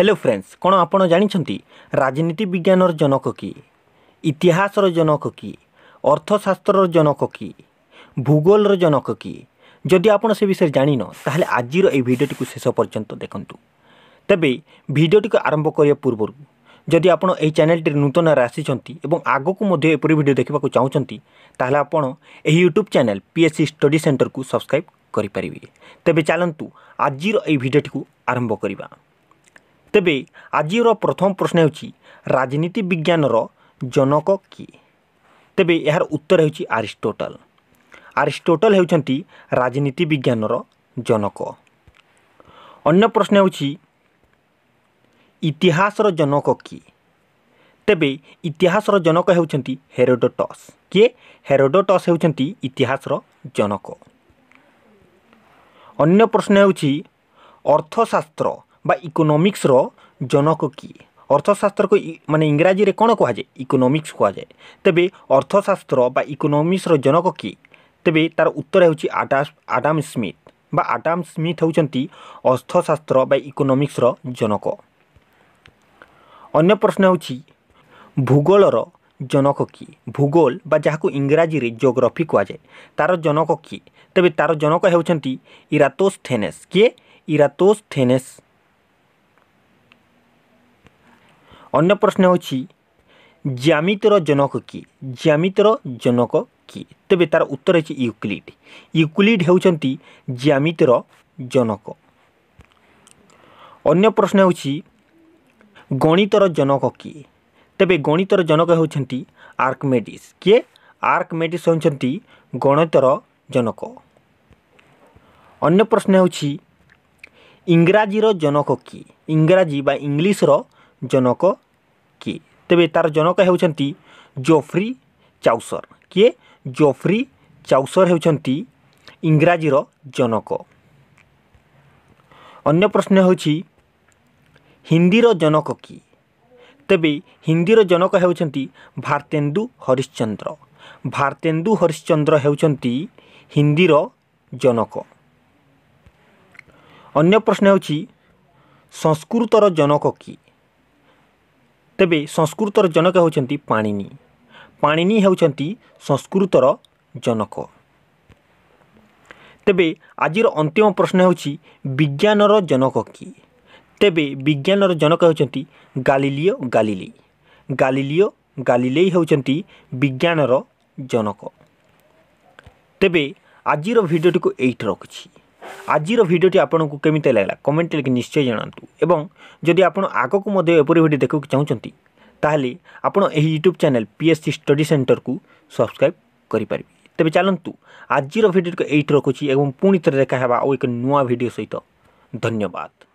hello friends କ'ଣ ଆପଣ ଜାଣିଛନ୍ତି ରାଜନୀତି ବିଜ୍ଞାନର ଜନକ କି ଇତିହାସର ଜନକ କି ଅର୍ଥଶାସ୍ତ୍ରର ଜନକ କି ଭୂଗୋଳର ଜନକ କି ଯଦି ଆପଣ ସେ ବିଷୟରେ ଜାଣିନ ତାହେଲେ ଆଜିର ଏହି ଭିଡ଼ିଓଟିକୁ ଶେଷ ପର୍ଯ୍ୟନ୍ତ ଦେଖନ୍ତୁ ତେବେ ଭିଡ଼ିଓଟିକୁ ଆରମ୍ଭ କରିବା ପୂର୍ବରୁ ଯଦି ଆପଣ ଏହି ଚ୍ୟାନେଲଟିରେ ନୂତନରେ ଆସିଛନ୍ତି ଏବଂ ଆଗକୁ ମଧ୍ୟ ଏପରି ଭିଡ଼ିଓ ଦେଖିବାକୁ ଚାହୁଁଛନ୍ତି ତାହେଲେ ଆପଣ ଏହି YouTube channel P S C study ସେଣ୍ଟରକୁ ସବସ୍କ୍ରାଇବ୍ କରିପାରିବେ ତେବେ ଚାଲନ୍ତୁ ଆଜିର ଏହି ଭିଡ଼ିଓଟିକୁ ଆରମ୍ଭ କରିବା ତେବେ ଆଜିର ପ୍ରଥମ ପ୍ରଶ୍ନ ହେଉଛି ରାଜନୀତି ବିଜ୍ଞାନର ଜନକ କିଏ ତେବେ ଏହାର ଉତ୍ତର ହେଉଛି ଆରିଷ୍ଟୋଟଲ ଆରିଷ୍ଟୋଟଲ ହେଉଛନ୍ତି ରାଜନୀତି ବିଜ୍ଞାନର ଜନକ ଅନ୍ୟ ପ୍ରଶ୍ନ ହେଉଛି ଇତିହାସର ଜନକ କିଏ ତେବେ ଇତିହାସର ଜନକ ହେଉଛନ୍ତି ହେରୋଡୋଟସ୍ କିଏ ହେରୋଡୋଟସ୍ ହେଉଛନ୍ତି ଇତିହାସର ଜନକ ଅନ୍ୟ ପ୍ରଶ୍ନ ହେଉଛି ଅର୍ଥଶାସ୍ତ୍ର বা ইকোনোমিক্সর জনক কি অর্থশাস্ত্রকে মানে ইংরাজীরে কোণ কুহযায় ইকোনোমিক্স কুহযায় তেবে অর্থশাস্ত্র বা ইকোনোমিক্সর জনক কি তেবে তার উত্তর হচ্ছে আডাম আডাম স্মিথ বা আডাম স্মিথ হচ্ছেন অর্থশাস্ত্র বা ইকোনোমিক্সর জনক অন্য প্রশ্ন হচ্ছে ভূগোলর জনক কি ভূগোল বা যাহাকু ইংরাজীরে জিওগ্রাফি কুহযায় তার জনক কি তেবে তার জনক হচ্ছেন ইরাতোস্থেনেস কিয়ে ইরাতোস্থেনেস ଅନ୍ୟ ପ୍ରଶ୍ନ ହେଉଛି ଜ୍ୟାମିତିର ଜନକ କିଏ ଜ୍ୟାମିତିର ଜନକ କିଏ ତେବେ ତା'ର ଉତ୍ତର ହେଉଛି ୟୁକ୍ଲିଡ଼ ୟୁକ୍ଲିଡ଼ ହେଉଛନ୍ତି ଜ୍ୟାମିତିର ଜନକ ଅନ୍ୟ ପ୍ରଶ୍ନ ହେଉଛି ଗଣିତର ଜନକ କିଏ ତେବେ ଗଣିତର ଜନକ ହେଉଛନ୍ତି ଆର୍କମେଡ଼ିସ୍ କିଏ ଆର୍କମେଡ଼ିସ୍ ହେଉଛନ୍ତି ଗଣିତର ଜନକ ଅନ୍ୟ ପ୍ରଶ୍ନ ହେଉଛି ଇଂରାଜୀର ଜନକ କିଏ ଇଂରାଜୀ ବା ଇଂଲିଶର ଜନକ କିଏ ତେବେ ତା'ର ଜନକ ହେଉଛନ୍ତି ଜୋଫ୍ରି ଚାଉସର କିଏ ଜୋଫ୍ରି ଚାଉସର ହେଉଛନ୍ତି ଇଂରାଜୀର ଜନକ ଅନ୍ୟ ପ୍ରଶ୍ନ ହେଉଛି ହିନ୍ଦୀର ଜନକ କିଏ ତେବେ ହିନ୍ଦୀର ଜନକ ହେଉଛନ୍ତି ଭାରତେନ୍ଦୁ ହରିଶ୍ଚନ୍ଦ୍ର ଭାରତେନ୍ଦୁ ହରିଶ୍ଚନ୍ଦ୍ର ହେଉଛନ୍ତି ହିନ୍ଦୀର ଜନକ ଅନ୍ୟ ପ୍ରଶ୍ନ ହେଉଛି ସଂସ୍କୃତର ଜନକ କିଏ ତେବେ ସଂସ୍କୃତର ଜନକ ହେଉଛନ୍ତି ପାଣିନି ପାଣିନି ହେଉଛନ୍ତି ସଂସ୍କୃତର ଜନକ ତେବେ ଆଜିର ଅନ୍ତିମ ପ୍ରଶ୍ନ ହେଉଛି ବିଜ୍ଞାନର ଜନକ କି ତେବେ ବିଜ୍ଞାନର ଜନକ ହେଉଛନ୍ତି ଗାଲିଲିଓ ଗାଲିଲେଇ ଗାଲିଲିଓ ଗାଲିଲେଇ ହେଉଛନ୍ତି ବିଜ୍ଞାନର ଜନକ ତେବେ ଆଜିର ଭିଡ଼ିଓଟିକୁ ଏଇଠି ରଖିଛି ଆଜିର ଭିଡ଼ିଓଟି ଆପଣଙ୍କୁ କେମିତି ଲାଗିଲା କମେଣ୍ଟ ଲେଖି ନିଶ୍ଚୟ ଜଣାନ୍ତୁ ଏବଂ ଯଦି ଆପଣ ଆଗକୁ ମଧ୍ୟ ଏପରି ଭିଡ଼ିଓ ଦେଖିବାକୁ ଚାହୁଁଛନ୍ତି ତାହେଲେ ଆପଣ ଏହି YouTube channel P S C study ସେଣ୍ଟରକୁ ସବସ୍କ୍ରାଇବ୍ କରିପାରିବେ ତେବେ ଚାଲନ୍ତୁ ଆଜିର ଭିଡ଼ିଓଟିକୁ ଏଇଠି ରଖୁଛି ଏବଂ ପୁଣି ଥରେ ଦେଖା ହେବା ଆଉ ଏକ ନୂଆ ଭିଡ଼ିଓ ସହିତ ଧନ୍ୟବାଦ